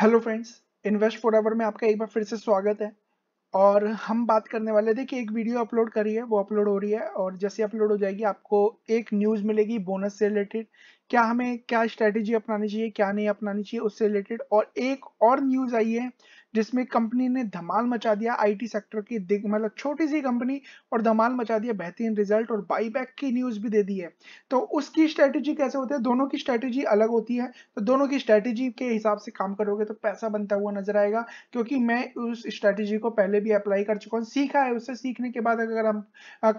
hello friends invest for hour में आपका एक बार फिर से स्वागत है और हम बात करने वाले थे कि एक वीडियो अपलोड करी है वो अपलोड हो रही है और जैसे अपलोड हो जाएगी आपको एक न्यूज़ मिलेगी बोनस से रिलेटेड क्या हमें क्या स्ट्रेटेजी अपनानी चाहिए क्या नहीं अपनानी चाहिए उससे रिलेटेड और एक और न्यूज़ आई है जिसमें कंपनी ने धमाल मचा दिया आईटी सेक्टर की दिग मतलब छोटी सी कंपनी और धमाल मचा दिया बेहतरीन रिजल्ट और बाईबैक की न्यूज भी दे दी है तो उसकी स्ट्रेटेजी कैसे होती है दोनों की स्ट्रेटेजी अलग होती है तो दोनों की स्ट्रेटेजी के हिसाब से काम करोगे तो पैसा बनता हुआ नजर आएगा क्योंकि मैं उस स्ट्रेटेजी को पहले भी अप्लाई कर चुका हूँ सीखा है उससे सीखने के बाद अगर हम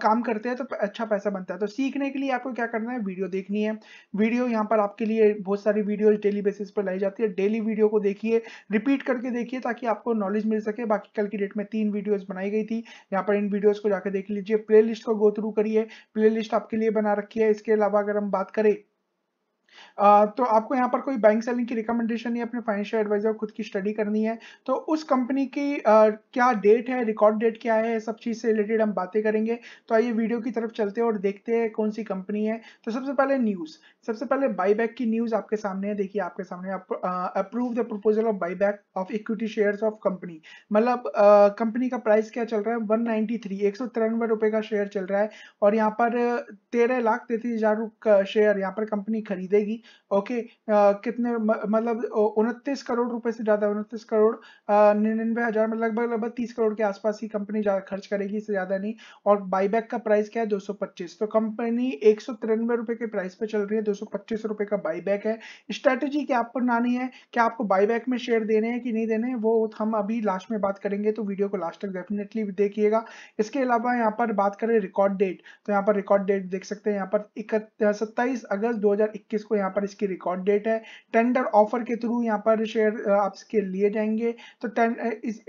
काम करते हैं तो अच्छा पैसा बनता है तो सीखने के लिए आपको क्या करना है वीडियो देखनी है वीडियो यहाँ पर आपके लिए बहुत सारी वीडियो डेली बेसिस पर लाई जाती है डेली वीडियो को देखिए रिपीट करके देखिए ताकि ताकि आपको नॉलेज मिल सके बाकी कल की डेट में तीन वीडियोस बनाई गई थी यहाँ पर इन वीडियोस को जाकर देख लीजिए प्लेलिस्ट को गो थ्रू करिए प्लेलिस्ट आपके लिए बना रखी है इसके अलावा अगर हम बात करें तो आपको यहाँ पर कोई बैंक सेलिंग की रिकमेंडेशन या अपने फाइनेंशियल एडवाइजर खुद की स्टडी करनी है तो उस कंपनी की क्या डेट है रिकॉर्ड डेट क्या है सब चीज़ से रिलेटेड हम बातें करेंगे तो आइए वीडियो की तरफ चलते हैं और देखते हैं कौन सी कंपनी है तो सबसे पहले न्यूज़ सबसे पहले बाईबैक की न्यूज़ आपके सामने है देखिए आपके सामने approve the proposal of buyback of equity share of company मतलब कंपनी का प्राइस क्या चल रहा है वन नाइनटी थ्री का शेयर चल रहा है और यहाँ पर तेरह लाख तैतीस हज़ार शेयर यहाँ पर कंपनी खरीदेगी बढ़ेगी ओके आ, कितने मतलब उनतीस करोड़ रुपए से ज्यादा उनतीस करोड़ निन्यानवे हजार में मतलब लगभग लगभग तीस करोड़ के आसपास ही कंपनी खर्च करेगी इससे ज्यादा नहीं और बाईबैक का प्राइस क्या है दो तो कंपनी एक सौ के प्राइस पे चल रही है दो रुपए का बाईबैक है स्ट्रेटेजी क्या आपको बनानी है क्या आपको बाईबैक में शेयर देने हैं कि नहीं देने वो हम अभी लास्ट में बात करेंगे तो वीडियो को लास्ट तक डेफिनेटली देखिएगा इसके अलावा यहाँ पर बात करें रिकॉर्ड डेट तो यहाँ पर रिकॉर्ड डेट देख सकते हैं यहाँ पर सत्ताईस अगस्त 2021 को आपको यहाँ पर इसकी रिकॉर्ड डेट है टेंडर ऑफर के थ्रू यहाँ पर शेयर आपके लिए जाएंगे तो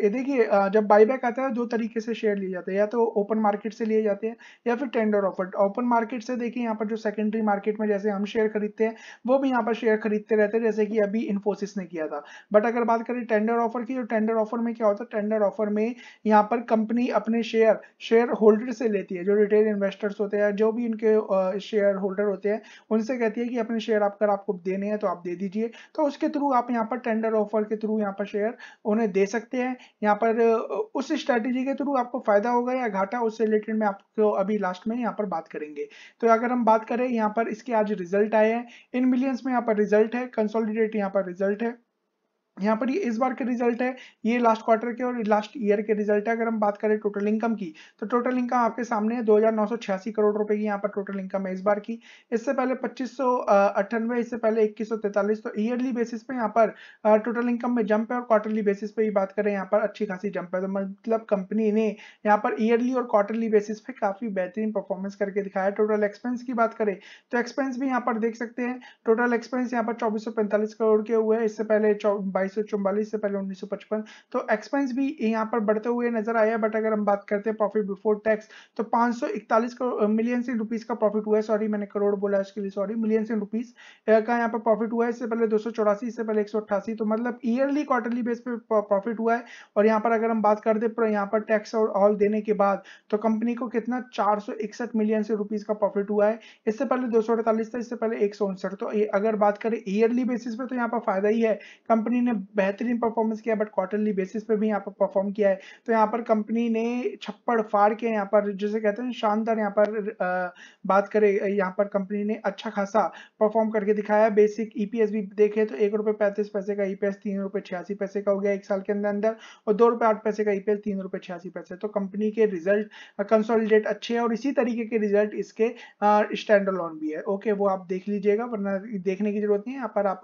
देखिए जब बाईबैक आता है दो तरीके से शेयर लिए जाते हैं या तो ओपन मार्केट से लिए जाते हैं या फिर टेंडर ऑफर ओपन मार्केट से देखिए यहाँ पर जो सेकेंडरी मार्केट में जैसे हम शेयर खरीदते हैं वो भी यहाँ पर शेयर खरीदते रहते हैं जैसे कि अभी इन्फोसिस ने किया था बट अगर बात करें टेंडर ऑफर की तो टेंडर ऑफर में क्या होता है टेंडर ऑफर में यहाँ पर कंपनी अपने शेयर शेयर होल्डर से लेती है जो रिटेल इन्वेस्टर्स होते हैं जो भी इनके शेयर होल्डर होते हैं उनसे कहती है कि अपने शेयर अगर आपको देने हैं तो आप दे दीजिए तो उसके थ्रू आप यहाँ पर टेंडर ऑफर के थ्रू यहाँ पर शेयर उन्हें दे सकते हैं यहाँ पर उस स्ट्रेटेजी के थ्रू आपको फायदा होगा या घाटा उससे रिलेटेड में आपको अभी लास्ट में यहाँ पर बात करेंगे तो अगर हम बात करें यहाँ पर इसके आज रिजल्ट आए हैं इन मिलियंस में यहाँ पर रिजल्ट है कंसोलिडेट यहाँ पर रिजल्ट है यहाँ पर ये इस बार के रिजल्ट है ये लास्ट क्वार्टर के और लास्ट ईयर के रिजल्ट है अगर हम बात करें टोटल इनकम की तो टोटल इनकम आपके सामने है दो करोड़ रुपए की यहाँ पर टोटल इनकम है इस बार की इससे पहले पच्चीस इससे पहले इक्कीस तो ईयरली बेसिस पे यहाँ पर टोटल इनकम में जंप है और क्वार्टरली बेसिस पे बात करें यहाँ पर अच्छी खासी जंप है तो मतलब कंपनी ने यहाँ पर ईयरली और क्वार्टरली बेसिस पे काफी बेहतरीन परफॉर्मेंस करके दिखाया टोटल एक्सपेंस की बात करें तो एक्सपेंस भी यहाँ पर देख सकते हैं टोटल एक्सपेंस यहाँ पर चौबीस करोड़ के हुए इससे पहले बाईस से पहले 1955 तो एक्सपेंस भी यहाँ पर बढ़ते हुए नजर आया बट अगर हम बात करते हैं प्रॉफिट बिफोर टैक्स तो 541 मिलियन से रुपीज का प्रॉफिट हुआ है सॉरी मैंने करोड़ बोला उसके लिए सॉरी मिलियन से रुपीज का यहाँ पर प्रॉफिट हुआ है इससे पहले दो इससे पहले एक तो मतलब ईयरली क्वार्टरली बेस पे प्रॉफिट हुआ है और यहाँ पर अगर हम बात करते हैं यहाँ पर टैक्स और ऑल देने के बाद तो कंपनी को कितना चार मिलियन से रुपीज का प्रॉफिट हुआ है इससे पहले दो था इससे पहले एक तो अगर बात करें ईयरली बेसिस पे तो यहाँ पर फायदा ही है कंपनी ने ने बेहतरीन परफॉर्मेंस किया बट क्वार्टरली बेसिस पे भी यहाँ पर परफॉर्म किया है तो यहाँ पर कंपनी ने छप्पड़ फाड़ के यहाँ पर जिसे कहते हैं शानदार यहाँ पर बात करें यहाँ पर कंपनी ने अच्छा खासा परफॉर्म करके दिखाया बेसिक ईपीएस e भी देखे तो एक रुपये पैंतीस पैसे का ईपीएस e तीन रुपये छियासी पैसे का हो गया एक साल के अंदर अंदर और दो रुपये आठ पैसे का ईपीएस e तीन रुपये छियासी पैसे तो कंपनी के रिजल्ट कंसोलिडेट अच्छे हैं और इसी तरीके के रिजल्ट इसके स्टैंड लॉन भी है ओके वो आप देख लीजिएगा वरना देखने की जरूरत नहीं है यहाँ पर आप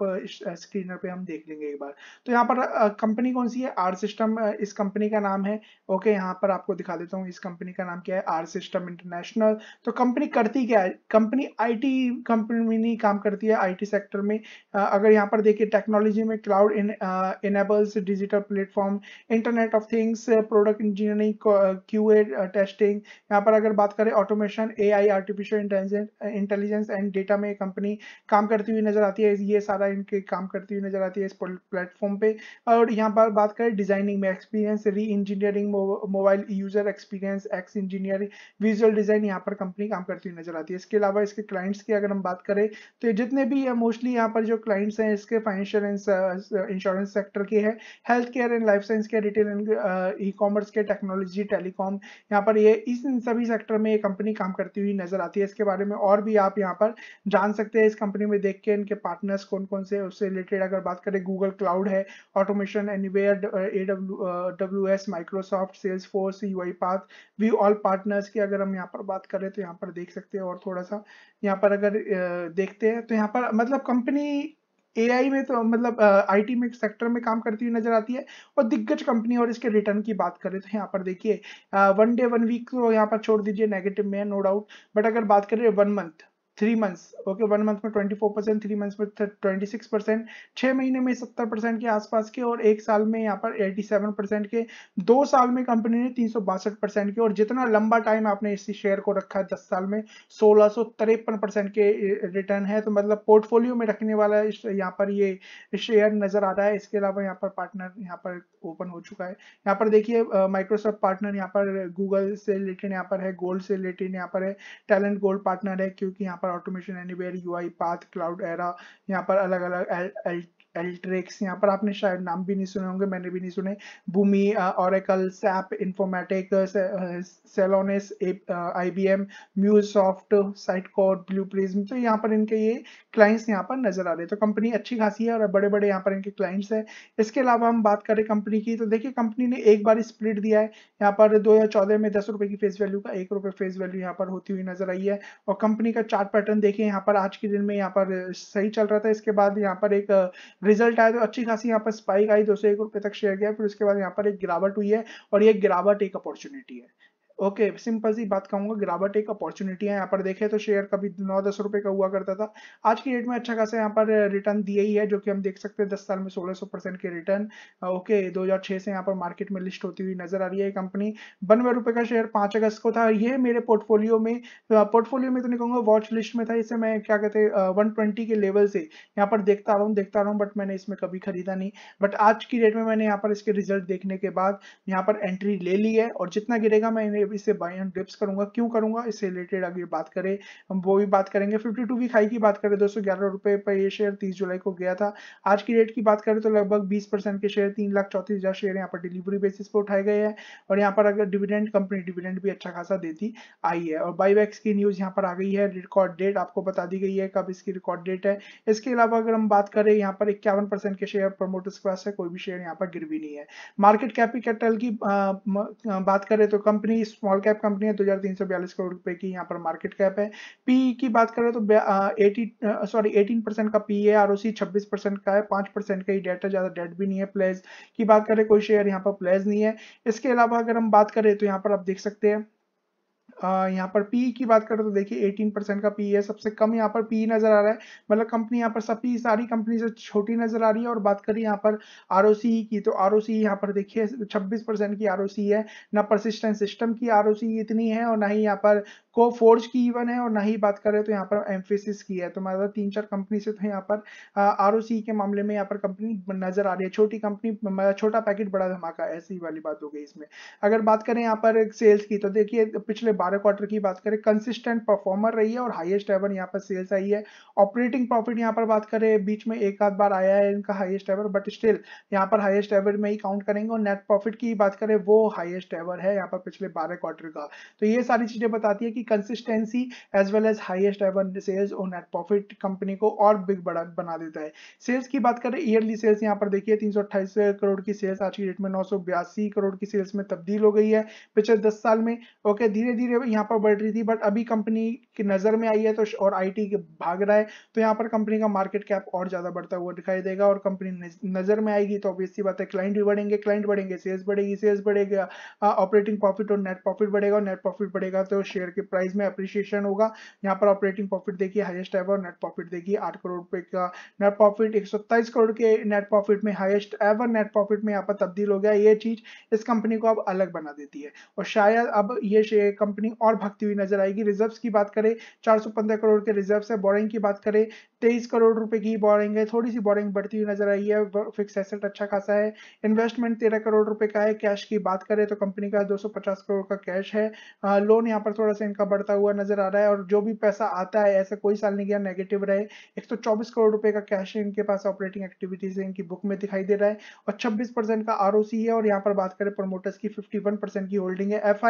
स्क्रीनर पर हम देख लेंगे एक बार तो यहाँ पर कंपनी कौन सी है आर सिस्टम इस कंपनी का नाम है ओके यहाँ पर आपको दिखा देता हूँ इस कंपनी का नाम क्या है आर सिस्टम इंटरनेशनल तो कंपनी करती क्या है कंपनी आईटी कंपनी नहीं काम करती है आईटी सेक्टर में अगर यहाँ पर देखिए टेक्नोलॉजी में cloud enables digital platform internet of things product engineering Q testing यहाँ पर अगर बात करें automation A artificial intelligence and data में कंपनी काम करती हुई नजर आती है ये सारा इनके काम करती हुई नजर आती है इस प्लेटफॉर्म प्लेटफॉर्म पे और यहाँ पर बात करें डिजाइनिंग में experience re engineering mobile user experience X engineering visual design यहाँ पर कंपनी काम करती हुई नजर आती है इसके अलावा इसके क्लाइंट्स की अगर हम बात करें तो जितने भी मोस्टली यहाँ पर जो क्लाइंट्स हैं इसके फाइनेंशियल इंश्योरेंस सेक्टर के हैं health care and life science के रिटेल एंड ई कॉमर्स के टेक्नोलॉजी टेलीकॉम यहाँ पर ये इस सभी सेक्टर में ये कंपनी काम करती हुई नजर आती है इसके बारे में और भी आप यहाँ पर जान सकते हैं इस कंपनी में देख के इनके पार्टनर्स कौन कौन से उससे रिलेटेड अगर बात करें गूगल क्लाउड क्लाउड है automation anywhere W S Microsoft Salesforce UiPath we all partners की अगर हम यहाँ पर बात करें तो यहाँ पर देख सकते हैं और थोड़ा सा यहाँ पर अगर uh, देखते हैं तो यहाँ पर मतलब कंपनी ए में तो मतलब आई uh, टी में सेक्टर में काम करती हुई नजर आती है और दिग्गज कंपनी और इसके रिटर्न की बात करें तो यहाँ पर देखिए वन डे वन वीक तो यहाँ पर छोड़ दीजिए नेगेटिव में नो डाउट बट अगर बात करें one month three months okay one month में twenty four percent three months में ट्वेंटी सिक्स परसेंट छः महीने में सत्तर परसेंट के आसपास के और एक साल में यहाँ पर एटी सेवन परसेंट के दो साल में कंपनी ने तीन सौ बासठ परसेंट के और जितना लंबा टाइम आपने इसी शेयर को रखा दस साल में सोलह सौ तिरपन परसेंट के रिटर्न है तो मतलब पोर्टफोलियो में रखने वाला यहाँ पर ये शेयर नजर आ रहा है इसके अलावा यहाँ पर पार्टनर यहाँ पर ओपन हो चुका है यहाँ पर देखिए माइक्रोसॉफ्ट पार्टनर यहाँ पर गूगल से रिलेटेड यहाँ पर है गोल्ड से रिलेटेड यहाँ पर है टैलेंट गोल्ड पार्टनर है क्योंकि यहाँ पर पर automation anywhere UI path cloud era यहाँ पर अलग अलग एल एल्ट्रेक्स यहाँ पर आपने शायद नाम भी नहीं सुने होंगे मैंने भी नहीं सुने Boomi Oracle SAP Informatica Celonis I B M MuleSoft Sitecore blue prism तो यहाँ पर इनके ये क्लाइंट्स यहाँ पर नजर आ रहे हैं तो कंपनी अच्छी खासी है और बड़े बड़े यहाँ पर इनके क्लाइंट्स है इसके अलावा हम बात करें कंपनी की तो देखिए कंपनी ने एक बार स्प्लिट दिया है यहाँ पर दो हजार चौदह में दस रुपए की फेस वैल्यू का एक रुपए फेस वैल्यू यहाँ पर होती हुई नजर आई है और कंपनी का चार्ट पैटर्न देखिए यहाँ पर आज के दिन में यहाँ पर सही चल रहा था इसके बाद यहाँ पर एक रिजल्ट आया तो अच्छी खासी यहाँ पर स्पाइक आई दो सौ एक रुपए तक शेयर गया फिर उसके बाद यहाँ पर एक गिरावट हुई है और ये गिरावट एक अपॉर्चुनिटी है ओके okay, सिंपल सी बात कहूंगा गिरावट एक अपॉर्चुनिटी है यहाँ पर देखें तो शेयर कभी नौ दस रुपए का हुआ करता था आज की डेट में अच्छा खासा यहाँ पर रिटर्न दिया ही है जो कि हम देख सकते हैं दस साल में सोलह सौ परसेंट के रिटर्न ओके दो हजार छह से यहाँ पर मार्केट में लिस्ट होती हुई नजर आ रही है कंपनी बनवे रुपए का शेयर पांच अगस्त को था ये मेरे पोर्टफोलियो में पोर्टफोलियो में तो नहीं कहूंगा वॉच लिस्ट में था इसे मैं क्या कहते वन ट्वेंटी के लेवल से यहाँ पर देखता रहा हूँ देखता रहा हूँ बट मैंने इसमें कभी खरीदा नहीं बट आज की डेट में मैंने यहाँ पर इसके रिजल्ट देखने के बाद यहाँ पर एंट्री ले ली है और जितना गिरेगा मैं भी इसे बाई एंड डिप्स करूंगा क्यों करूंगा इससे रिलेटेड अगर बात करें हम वो भी बात करेंगे फिफ्टी टू वीक हाई की बात करें दोस्तों ग्यारह रुपए पर ये शेयर तीस जुलाई को गया था आज की रेट की बात करें तो लगभग बीस परसेंट के शेयर तीन लाख चौतीस हजार शेयर यहाँ पर डिलीवरी बेसिस पर उठाए गए हैं और यहाँ पर अगर डिविडेंड कंपनी डिविडेंड भी अच्छा खासा देती आई है और बाईबैक्स की न्यूज यहाँ पर आ गई है रिकॉर्ड डेट आपको बता दी गई है कब इसकी रिकॉर्ड डेट है इसके अलावा अगर हम बात करें यहाँ पर इक्यावन परसेंट के शेयर प्रमोटर्स के पास है कोई भी शेयर यहाँ पर गिर भी नहीं है मार्केट कैपिटल की uh, बात करें तो कंपनी स्मॉल कैप कंपनी है दो हजार तीन सौ बयालीस करोड़ रुपए की यहाँ पर मार्केट कैप है पी की बात करें तो सॉरी एटीन परसेंट का पी है आर छब्बीस परसेंट का है पांच परसेंट का ही डेट है ज्यादा डेट भी नहीं है प्लेज की बात करें कोई शेयर यहाँ पर प्लेज नहीं है इसके अलावा अगर हम बात करें तो यहाँ पर आप देख सकते हैं यहाँ पर पी की बात करें तो देखिए 18 परसेंट का पी है सबसे कम यहाँ पर पी नजर आ रहा है मतलब कंपनी यहाँ पर सभी सारी कंपनी से छोटी नजर आ रही है और बात करें यहाँ पर आर e की तो आर ओ e यहाँ पर देखिए 26 परसेंट की आर e है ना परसिस्टेंट सिस्टम की आर इतनी है और ना ही यहाँ पर को फोर्ज की इवन है और ना ही बात करें तो यहाँ पर एम्फेसिस की है तो मतलब तीन चार कंपनी से तो यहाँ पर आर के मामले में यहाँ पर कंपनी नजर आ रही है छोटी कंपनी मतलब छोटा पैकेट बड़ा धमाका ऐसी वाली बात हो गई इसमें अगर बात करें यहाँ पर सेल्स की तो देखिए पिछले बारह क्वार्टर की बात करें कंसिस्टेंट परफॉर्मर रही है और हाईएस्ट एवर यहाँ पर सेल्स आई है ऑपरेटिंग प्रॉफिट यहाँ पर बात करें बीच में एक आध बार आया है इनका हाईएस्ट एवर बट स्टिल यहाँ पर हाईएस्ट एवर में ही काउंट करेंगे और नेट प्रॉफिट की बात करें वो हाइएस्ट एवर है यहाँ पर पिछले बारह क्वार्टर का तो ये सारी चीजें बताती है कि consistency as well as highest ever sales और नेट प्रॉफिट कंपनी को और बिग बड़ा बना देता है सेल्स की बात करें ईयरली सेल्स यहाँ पर देखिए तीन करोड़ की सेल्स आज की डेट में नौ करोड़ की सेल्स में तब्दील हो गई है पिछले दस साल में ओके धीरे धीरे यहाँ पर बढ़ रही थी बट अभी कंपनी की नज़र में आई है तो और आईटी के भाग रहा है तो यहाँ पर कंपनी का मार्केट कैप और ज़्यादा बढ़ता हुआ दिखाई देगा और कंपनी नज़र में आएगी तो ऑब्वियसली बात है क्लाइंट भी बढ़ेंगे क्लाइंट बढ़ेंगे सेल्स बढ़ेगी सेल्स बढ़ेगा ऑपरेटिंग प्रॉफिट और नेट प्रॉफिट बढ़ेगा और नेट प्रॉफिट बढ़ेगा तो शेयर के प्राइस में अप्रिशिएशन होगा यहाँ पर ऑपरेटिंग प्रॉफिट देखिए हाइस्ट एवर नेट प्रॉफिट देखिए आठ करोड़ रुपए का नेट प्रॉफिट एक करोड़ के नेट प्रॉफिट में हाइस्ट एवर नेट प्रॉफिट में यहाँ पर तब्दील हो गया ये चीज़ इस कंपनी को अब अलग बना देती है और शायद अब ये कंपनी ओपनिंग और भगती हुई नजर आएगी रिजर्व की बात करें 415 करोड़ के रिजर्व है बोरिंग की बात करें तेईस करोड़ रुपए की बोरिंग है थोड़ी सी बोरिंग बढ़ती हुई नजर आई है फिक्स एसेट अच्छा खासा है इन्वेस्टमेंट तेरह करोड़ रुपए का है कैश की बात करें तो कंपनी का 250 करोड़ का कैश है आ, लोन यहाँ पर थोड़ा सा इनका बढ़ता हुआ नजर आ रहा है और जो भी पैसा आता है ऐसा कोई साल नहीं गया नेगेटिव रहे एक तो करोड़ रुपए का कैश है इनके पास ऑपरेटिंग एक्टिविटीज है इनकी बुक में दिखाई दे रहा है और छब्बीस का आर है और यहाँ पर बात करें प्रमोटर्स की फिफ्टी की होल्डिंग है एफ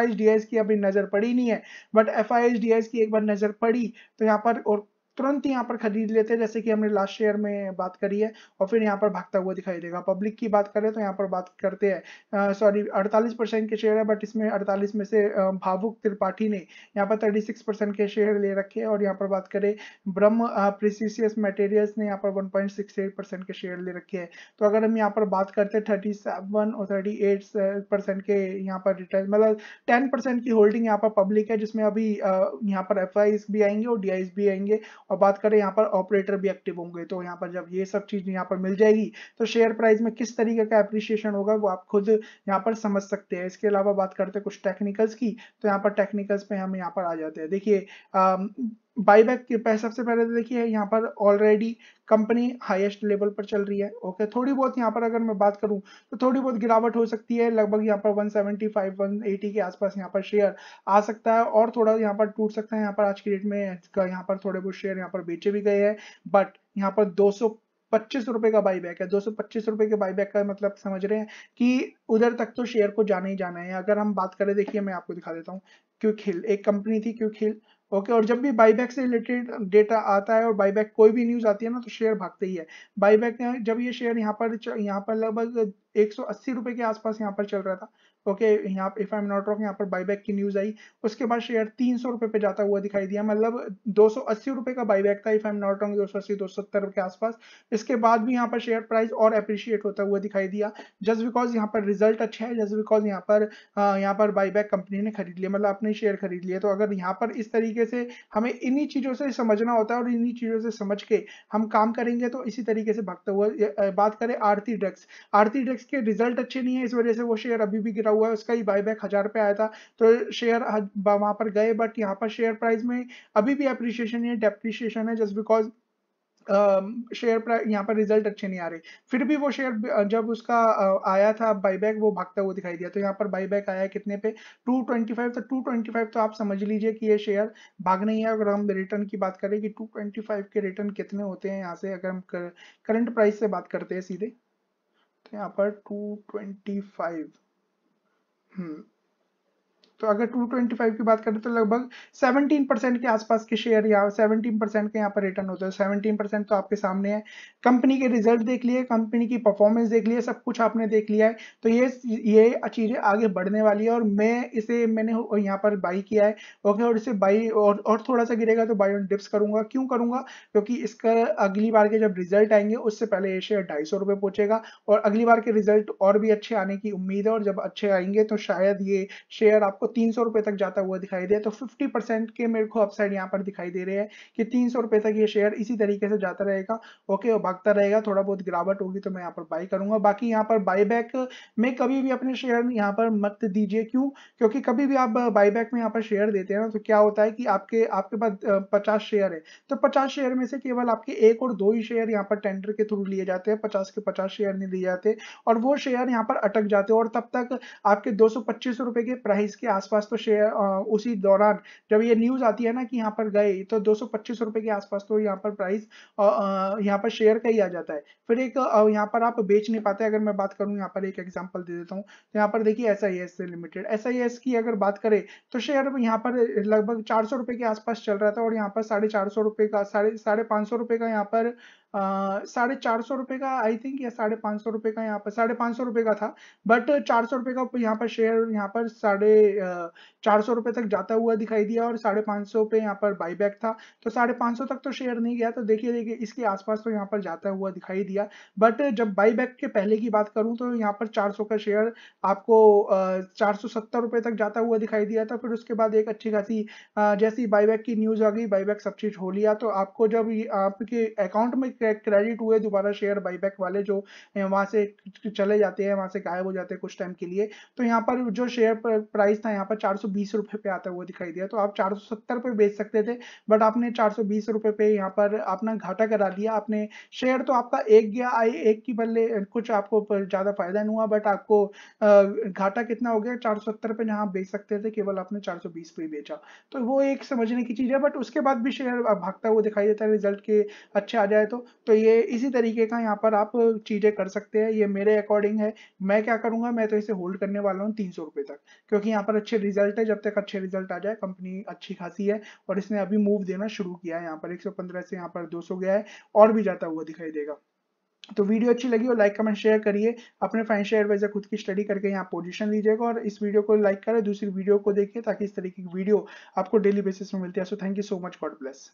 की अभी नजर पड़ी पड़ी नहीं है बट एफ आई की एक बार नज़र पड़ी तो यहाँ पर और तुरंत यहाँ पर खरीद लेते हैं जैसे कि हमने लास्ट शेयर में बात करी है और फिर यहाँ पर भागता हुआ दिखाई देगा पब्लिक की बात करें तो यहाँ पर बात करते हैं सॉरी 48 परसेंट के शेयर है बट इसमें 48 में से भावुक त्रिपाठी ने यहाँ पर 36 परसेंट के शेयर ले रखे हैं और यहाँ पर बात करें ब्रह्म प्रिसिसियस मटेरियल्स ने यहाँ पर वन परसेंट के शेयर ले रखे है तो अगर हम यहाँ पर बात करते हैं थर्टी और थर्टी परसेंट के यहाँ पर रिटर्न मतलब टेन परसेंट की होल्डिंग यहाँ पर पब्लिक है जिसमें अभी यहाँ पर एफ भी आएंगे और डी भी आएंगे और बात करें यहाँ पर ऑपरेटर भी एक्टिव होंगे तो यहाँ पर जब ये सब चीज यहाँ पर मिल जाएगी तो शेयर प्राइस में किस तरीके का एप्रिसिएशन होगा वो आप खुद यहाँ पर समझ सकते हैं इसके अलावा बात करते हैं कुछ टेक्निकल्स की तो यहाँ पर टेक्निकल्स पे हम यहाँ पर आ जाते हैं देखिए बाईबैक पे सबसे पहले तो देखिए यहाँ पर ऑलरेडी कंपनी हाईएस्ट लेवल पर चल रही है ओके थोड़ी बहुत यहाँ पर अगर मैं बात करूँ तो थोड़ी बहुत गिरावट हो सकती है लगभग यहाँ पर 175 180 के आसपास यहाँ पर शेयर आ सकता है और थोड़ा यहाँ पर टूट सकता है यहाँ पर आज की डेट में यहाँ पर थोड़े बहुत शेयर यहाँ पर बेचे भी गए हैं बट यहाँ पर दो पच्चीस रुपए का बाई बैक है दो सौ पच्चीस रुपए के बाई बैक का मतलब समझ रहे हैं कि उधर तक तो शेयर को जाना ही जाना है अगर हम बात करें देखिए मैं आपको दिखा देता हूँ क्यों खिल एक कंपनी थी क्यों खिल ओके और जब भी बाईबैक से रिलेटेड डेटा आता है और बाईबैक कोई भी न्यूज आती है ना तो शेयर भागते ही है बाईबैक जब ये शेयर यहाँ पर यहाँ पर लगभग एक सौ के आसपास यहाँ पर चल रहा था ओके okay, यहाँ if I am not wrong यहाँ पर बाईबैक की न्यूज आई उसके बाद शेयर तीन सौ रुपए पे जाता हुआ दिखाई दिया मतलब दो सौ अस्सी रुपए का बाईबैक था if I am not wrong दो सौ अस्सी दो सौ सत्तर के आसपास इसके बाद भी यहाँ पर शेयर प्राइस और अप्रिशिएट होता हुआ दिखाई दिया जस्ट बिकॉज यहाँ पर रिजल्ट अच्छा है जस्ट बिकॉज यहाँ पर हाँ, यहाँ पर बाईबैक कंपनी ने खरीद लिया मतलब अपने शेयर खरीद लिए तो अगर यहाँ पर इस तरीके से हमें इन्हीं चीजों से समझना होता है और इन्हीं चीजों से समझ के हम काम करेंगे तो इसी तरीके से भागता हुआ बात करें आरती ड्रग्स आरती ड्रग्स के रिजल्ट अच्छे नहीं है इस वजह से वो शेयर अभी भी गिरा क्या हुआ है उसका ही बाई बैक हजार रुपये आया था तो शेयर वहां पर गए बट यहाँ पर शेयर प्राइस में अभी भी अप्रिशिएशन है डेप्रिशिएशन है जस्ट बिकॉज शेयर प्राइस यहाँ पर रिजल्ट अच्छे नहीं आ रहे फिर भी वो शेयर जब उसका आया था बाईबैक वो भागता हुआ दिखाई दिया तो यहाँ पर बाईबैक आया है कितने पे 225 तो 225 तो आप समझ लीजिए कि ये शेयर भाग नहीं है अगर हम रिटर्न की बात करें कि 225 के रिटर्न कितने होते हैं यहाँ से अगर हम करंट प्राइस से बात करते हैं सीधे तो यहाँ पर टू 嗯。तो अगर 225 की बात करें तो लगभग 17 परसेंट के आसपास के शेयर या 17 परसेंट के यहाँ पर रिटर्न होता है 17 परसेंट तो आपके सामने है कंपनी के रिजल्ट देख लिए कंपनी की परफॉर्मेंस देख लिया सब कुछ आपने देख लिया है तो ये ये चीज़ें आगे बढ़ने वाली है और मैं इसे मैंने यहाँ पर बाई किया है ओके और इसे बाई और, और थोड़ा सा गिरेगा तो बाई ऑन डिप्स करूंगा क्यों करूंगा क्योंकि इसका अगली बार के जब रिजल्ट आएंगे उससे पहले ये शेयर ढाई सौ रुपये और अगली बार के रिजल्ट और भी अच्छे आने की उम्मीद है और जब अच्छे आएंगे तो शायद ये शेयर आपको तीन सौ रुपए तक जाता हुआ दिखाई दे तो फिफ्टी परसेंट के मेरे को अपसाइड यहाँ पर दिखाई दे रहे हैं कि तीन सौ रुपए तक ये शेयर इसी तरीके से जाता रहेगा ओके और भागता रहेगा थोड़ा बहुत गिरावट होगी तो मैं यहाँ पर बाई करूंगा बाकी यहाँ पर बाईबैक में कभी भी अपने शेयर यहाँ पर मत दीजिए क्यों क्योंकि कभी भी आप बाईबैक में यहाँ पर शेयर देते हैं ना तो क्या होता है कि आपके आपके पास पचास शेयर है तो पचास शेयर में से केवल आपके एक और दो ही शेयर यहाँ पर टेंडर के थ्रू लिए जाते हैं पचास के पचास शेयर नहीं लिए जाते और वो शेयर यहाँ पर अटक जाते हैं और तब तक आपके दो सौ के प्राइस के आस आसपास तो शेयर उसी दौरान जब ये न्यूज आती है ना कि यहाँ पर गए तो दो रुपए के आसपास तो यहाँ पर प्राइस यहाँ पर शेयर का ही आ जाता है फिर एक यहाँ पर आप बेच नहीं पाते अगर मैं बात करूँ यहाँ पर एक एग्जाम्पल दे देता हूँ तो यहाँ पर देखिए एस से लिमिटेड एस की अगर बात करें तो शेयर यहाँ पर लगभग चार रुपए के आसपास चल रहा था और यहाँ पर साढ़े चार रुपए का साढ़े साढ़े पाँच रुपए का यहाँ पर साढ़े चार सौ रुपये का आई थिंक या साढ़े पाँच सौ रुपये का यहाँ पर साढ़े पाँच सौ रुपये का था बट चार सौ रुपये का यहाँ पर शेयर यहाँ पर साढ़े चार सौ रुपये तक जाता हुआ दिखाई दिया और साढ़े पाँच सौ पे यहाँ पर बाईबैक था तो साढ़े पाँच सौ तक तो शेयर नहीं गया तो देखिए देखिए इसके आसपास तो यहाँ पर जाता हुआ दिखाई दिया बट जब बाईबैक के पहले की बात करूँ तो यहाँ पर चार का शेयर आपको चार सौ तक जाता हुआ दिखाई दिया था तो फिर उसके बाद एक अच्छी खासी जैसी बाईबैक की न्यूज़ आ गई बाईबैक सब चीज़ हो लिया तो आपको जब आपके अकाउंट में क्रेडिट हुए दोबारा शेयर बाईबैक वाले जो वहां से चले जाते हैं वहां से गायब हो जाते हैं कुछ टाइम के लिए तो यहाँ पर जो शेयर प्राइस था यहाँ पर चार सौ पे आता हुआ दिखाई दिया तो आप चार पे बेच सकते थे बट आपने चार सौ पे यहाँ पर अपना घाटा करा लिया आपने शेयर तो आपका एक गया आई एक की बल्ले कुछ आपको ज्यादा फायदा नहीं हुआ बट आपको घाटा कितना हो गया चार पे जहाँ बेच सकते थे केवल आपने चार पे बेचा तो वो एक समझने की चीज है बट उसके बाद भी शेयर भागता हुआ दिखाई देता है रिजल्ट के अच्छे आ जाए तो तो ये इसी तरीके का यहाँ पर आप चीज़ें कर सकते हैं ये मेरे अकॉर्डिंग है मैं क्या करूँगा मैं तो इसे होल्ड करने वाला हूँ तीन सौ तक क्योंकि यहाँ पर अच्छे रिजल्ट है जब तक अच्छे रिजल्ट आ जाए कंपनी अच्छी खासी है और इसने अभी मूव देना शुरू किया है यहाँ पर एक सौ पंद्रह से यहाँ पर दो सौ गया है और भी जाता हुआ दिखाई देगा तो वीडियो अच्छी लगी हो लाइक कमेंट शेयर करिए अपने फाइनेंशियल एडवाइजर खुद की स्टडी करके यहाँ पोजीशन लीजिएगा और इस वीडियो को लाइक करें दूसरी वीडियो को देखिए ताकि इस तरीके की वीडियो आपको डेली बेसिस में मिलती है so thank you so much God bless